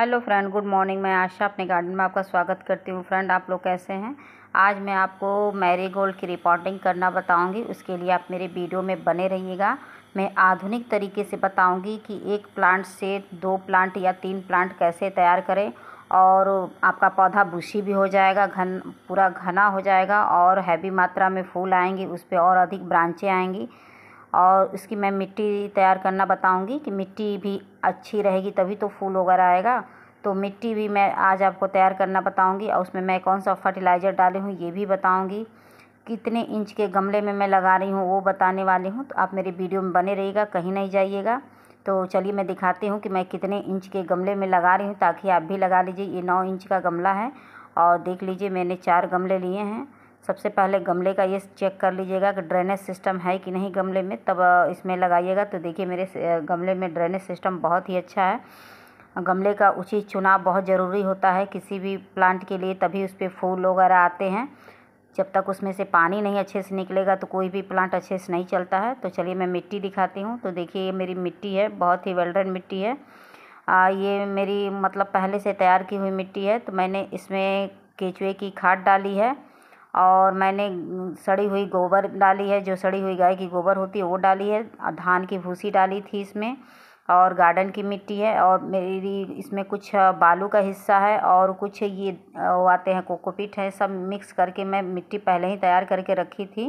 hello friend good morning मैं आशा अपने garden में आपका स्वागत करती हूँ फ्रेंड आप लोग कैसे हैं आज मैं आपको मैरीगोल्ड की रिपोर्टिंग करना बताऊँगी उसके लिए आप मेरे वीडियो में बने रहिएगा मैं आधुनिक तरीके से बताऊँगी कि एक प्लांट से दो प्लांट या तीन प्लांट कैसे तैयार करें और आपका पौधा बुशी भी हो जाएगा घन पूरा घना हो जाएगा और हैवी मात्रा में फूल आएंगे उस पर और अधिक ब्रांचें आएंगी और उसकी मैं मिट्टी तैयार करना बताऊँगी कि मिट्टी भी अच्छी रहेगी तभी तो फूल वगैरह आएगा तो मिट्टी भी मैं आज आपको तैयार करना बताऊँगी और उसमें मैं कौन सा फ़र्टिलाइज़र डाली हूँ ये भी बताऊँगी कितने इंच के गमले में मैं लगा रही हूँ वो बताने वाली हूँ तो आप मेरे वीडियो में बने रहिएगा कहीं नहीं जाइएगा तो चलिए मैं दिखाती हूँ कि मैं कितने इंच के गमले में लगा रही हूँ ताकि आप भी लगा लीजिए ये नौ इंच का गमला है और देख लीजिए मैंने चार गमले लिए हैं सबसे पहले गमले का ये चेक कर लीजिएगा कि ड्रेनेज सिस्टम है कि नहीं गमले में तब इसमें लगाइएगा तो देखिए मेरे गमले में ड्रेनेज सिस्टम बहुत ही अच्छा है गमले का उचित चुनाव बहुत ज़रूरी होता है किसी भी प्लांट के लिए तभी उस पर फूल वगैरह आते हैं जब तक उसमें से पानी नहीं अच्छे से निकलेगा तो कोई भी प्लांट अच्छे से नहीं चलता है तो चलिए मैं मिट्टी दिखाती हूँ तो देखिए ये मेरी मिट्टी है बहुत ही वेल ड्रेन मिट्टी है आ, ये मेरी मतलब पहले से तैयार की हुई मिट्टी है तो मैंने इसमें केचुए की खाद डाली है और मैंने सड़ी हुई गोबर डाली है जो सड़ी हुई गाय की गोबर होती है वो डाली है धान की भूसी डाली थी इसमें और गार्डन की मिट्टी है और मेरी इसमें कुछ बालू का हिस्सा है और कुछ ये वो आते हैं कोकोपीट है सब मिक्स करके मैं मिट्टी पहले ही तैयार करके रखी थी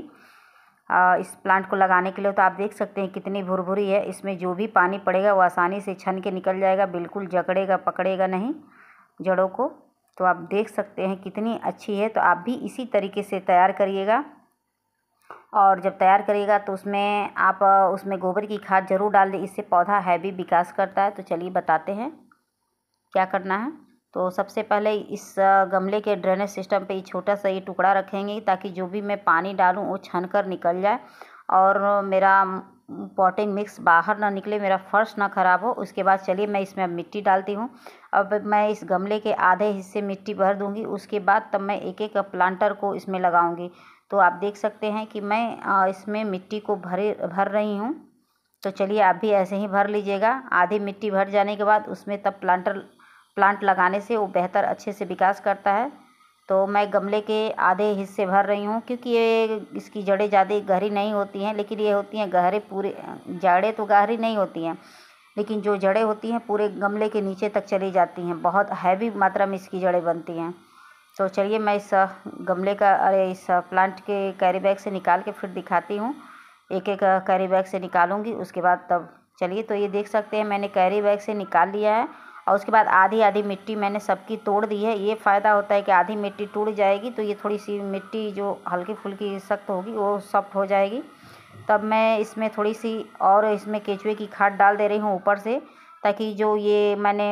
इस प्लांट को लगाने के लिए तो आप देख सकते हैं कितनी भुरभुरी है इसमें जो भी पानी पड़ेगा वो आसानी से छन के निकल जाएगा बिल्कुल जकड़ेगा पकड़ेगा नहीं जड़ों को तो आप देख सकते हैं कितनी अच्छी है तो आप भी इसी तरीके से तैयार करिएगा और जब तैयार करिएगा तो उसमें आप उसमें गोबर की खाद ज़रूर डाल दें इससे पौधा हैवी विकास करता है तो चलिए बताते हैं क्या करना है तो सबसे पहले इस गमले के ड्रेनेज सिस्टम पे छोटा सा ये टुकड़ा रखेंगे ताकि जो भी मैं पानी डालूँ वो छन कर निकल जाए और मेरा पॉटिंग मिक्स बाहर ना निकले मेरा फर्श ना ख़राब हो उसके बाद चलिए मैं इसमें अब मिट्टी डालती हूँ अब मैं इस गमले के आधे हिस्से मिट्टी भर दूँगी उसके बाद तब मैं एक एक प्लांटर को इसमें लगाऊँगी तो आप देख सकते हैं कि मैं इसमें मिट्टी को भरे भर रही हूँ तो चलिए आप भी ऐसे ही भर लीजिएगा आधी मिट्टी भर जाने के बाद उसमें तब प्लांटर प्लांट लगाने से वो बेहतर अच्छे से विकास करता है तो मैं गमले के आधे हिस्से भर रही हूँ क्योंकि ये इसकी जड़ें ज़्यादा गहरी नहीं होती हैं लेकिन ये होती हैं गहरे पूरे जड़ें तो गहरी नहीं होती हैं लेकिन जो जड़ें होती हैं पूरे गमले के नीचे तक चली जाती हैं बहुत हैवी मात्रा में इसकी जड़ें बनती हैं तो चलिए मैं इस गमले का अरे इस प्लांट के कैरी बैग से निकाल के फिर दिखाती हूँ एक एक कैरी बैग से निकालूंगी उसके बाद तब चलिए तो ये देख सकते हैं मैंने कैरी बैग से निकाल लिया है और उसके बाद आधी आधी मिट्टी मैंने सबकी तोड़ दी है ये फ़ायदा होता है कि आधी मिट्टी टूट जाएगी तो ये थोड़ी सी मिट्टी जो हल्की फुल्की सख्त होगी वो सॉफ्ट हो जाएगी तब मैं इसमें थोड़ी सी और इसमें केचुए की खाद डाल दे रही हूँ ऊपर से ताकि जो ये मैंने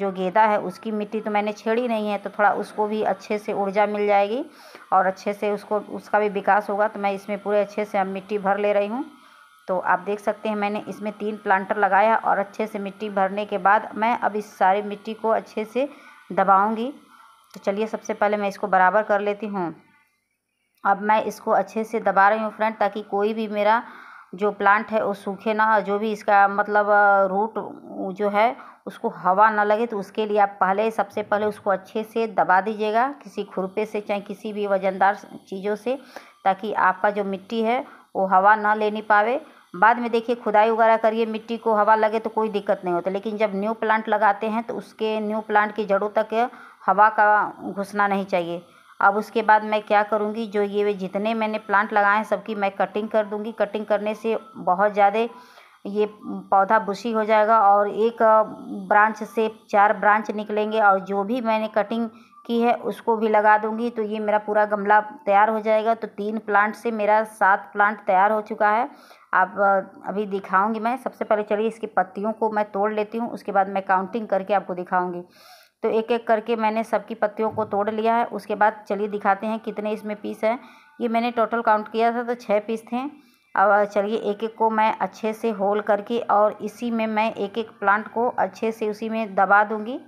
जो गेंदा है उसकी मिट्टी तो मैंने छेड़ी नहीं है तो थोड़ा उसको भी अच्छे से ऊर्जा मिल जाएगी और अच्छे से उसको उसका भी विकास होगा तो मैं इसमें पूरे अच्छे से अब मिट्टी भर ले रही हूँ तो आप देख सकते हैं मैंने इसमें तीन प्लांटर लगाया और अच्छे से मिट्टी भरने के बाद मैं अब इस सारी मिट्टी को अच्छे से दबाऊंगी तो चलिए सबसे पहले मैं इसको बराबर कर लेती हूँ अब मैं इसको अच्छे से दबा रही हूँ फ्रेंड ताकि कोई भी मेरा जो प्लांट है वो सूखे ना जो भी इसका मतलब रूट जो है उसको हवा ना लगे तो उसके लिए आप पहले सबसे पहले उसको अच्छे से दबा दीजिएगा किसी खुरपे से चाहे किसी भी वजनदार चीज़ों से ताकि आपका जो मिट्टी है वो हवा ना लेनी पावे बाद में देखिए खुदाई वगैरह करिए मिट्टी को हवा लगे तो कोई दिक्कत नहीं होता लेकिन जब न्यू प्लांट लगाते हैं तो उसके न्यू प्लांट की जड़ों तक हवा का घुसना नहीं चाहिए अब उसके बाद मैं क्या करूँगी जो ये वे जितने मैंने प्लांट लगाए हैं सबकी मैं कटिंग कर दूँगी कटिंग करने से बहुत ज़्यादा ये पौधा बुशी हो जाएगा और एक ब्रांच से चार ब्रांच निकलेंगे और जो भी मैंने कटिंग की है उसको भी लगा दूँगी तो ये मेरा पूरा गमला तैयार हो जाएगा तो तीन प्लांट से मेरा सात प्लांट तैयार हो चुका है आप अभी दिखाऊंगी मैं सबसे पहले चलिए इसकी पत्तियों को मैं तोड़ लेती हूँ उसके बाद मैं काउंटिंग करके आपको दिखाऊंगी तो एक एक करके मैंने सबकी पत्तियों को तोड़ लिया है उसके बाद चलिए दिखाते हैं कितने इसमें पीस हैं ये मैंने टोटल काउंट किया था तो छः पीस थे अब चलिए एक एक को मैं अच्छे से होल करके और इसी में मैं एक एक प्लांट को अच्छे से उसी में दबा दूँगी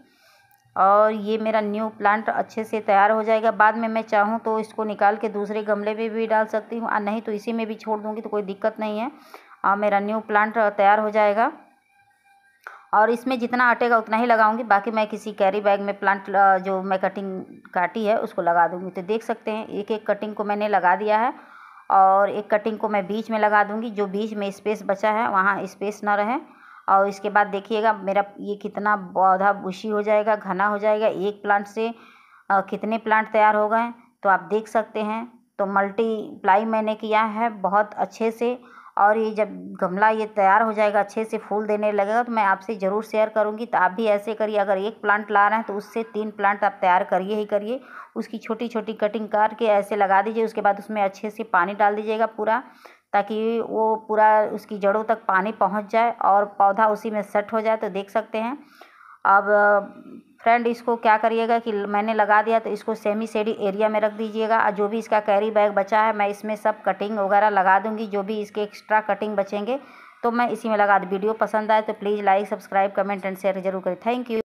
और ये मेरा न्यू प्लांट अच्छे से तैयार हो जाएगा बाद में मैं चाहूँ तो इसको निकाल के दूसरे गमले में भी डाल सकती हूँ और नहीं तो इसी में भी छोड़ दूँगी तो कोई दिक्कत नहीं है और मेरा न्यू प्लांट तैयार हो जाएगा और इसमें जितना अटेगा उतना ही लगाऊंगी बाकी मैं किसी कैरी बैग में प्लांट जो मैं कटिंग काटी है उसको लगा दूंगी तो देख सकते हैं एक एक कटिंग को मैंने लगा दिया है और एक कटिंग को मैं बीच में लगा दूंगी जो बीच में स्पेस बचा है वहाँ स्पेस ना रहे और इसके बाद देखिएगा मेरा ये कितना पौधा बुशी हो जाएगा घना हो जाएगा एक प्लांट से कितने प्लांट तैयार हो गए तो आप देख सकते हैं तो मल्टीप्लाई मैंने किया है बहुत अच्छे से और ये जब गमला ये तैयार हो जाएगा अच्छे से फूल देने लगेगा तो मैं आपसे ज़रूर शेयर करूँगी तो आप भी ऐसे करिए अगर एक प्लांट ला रहे हैं तो उससे तीन प्लांट आप तैयार करिए ही करिए उसकी छोटी छोटी कटिंग करके ऐसे लगा दीजिए उसके बाद उसमें अच्छे से पानी डाल दीजिएगा पूरा ताकि वो पूरा उसकी जड़ों तक पानी पहुँच जाए और पौधा उसी में सेट हो जाए तो देख सकते हैं अब फ्रेंड इसको क्या करिएगा कि मैंने लगा दिया तो इसको सेमी सेडी एरिया में रख दीजिएगा और जो भी इसका कैरी बैग बचा है मैं इसमें सब कटिंग वगैरह लगा दूँगी जो भी इसके एक्स्ट्रा कटिंग बचेंगे तो मैं इसी में लगा दूँ वीडियो पसंद आए तो please like subscribe comment and share जरूर करें थैंक यू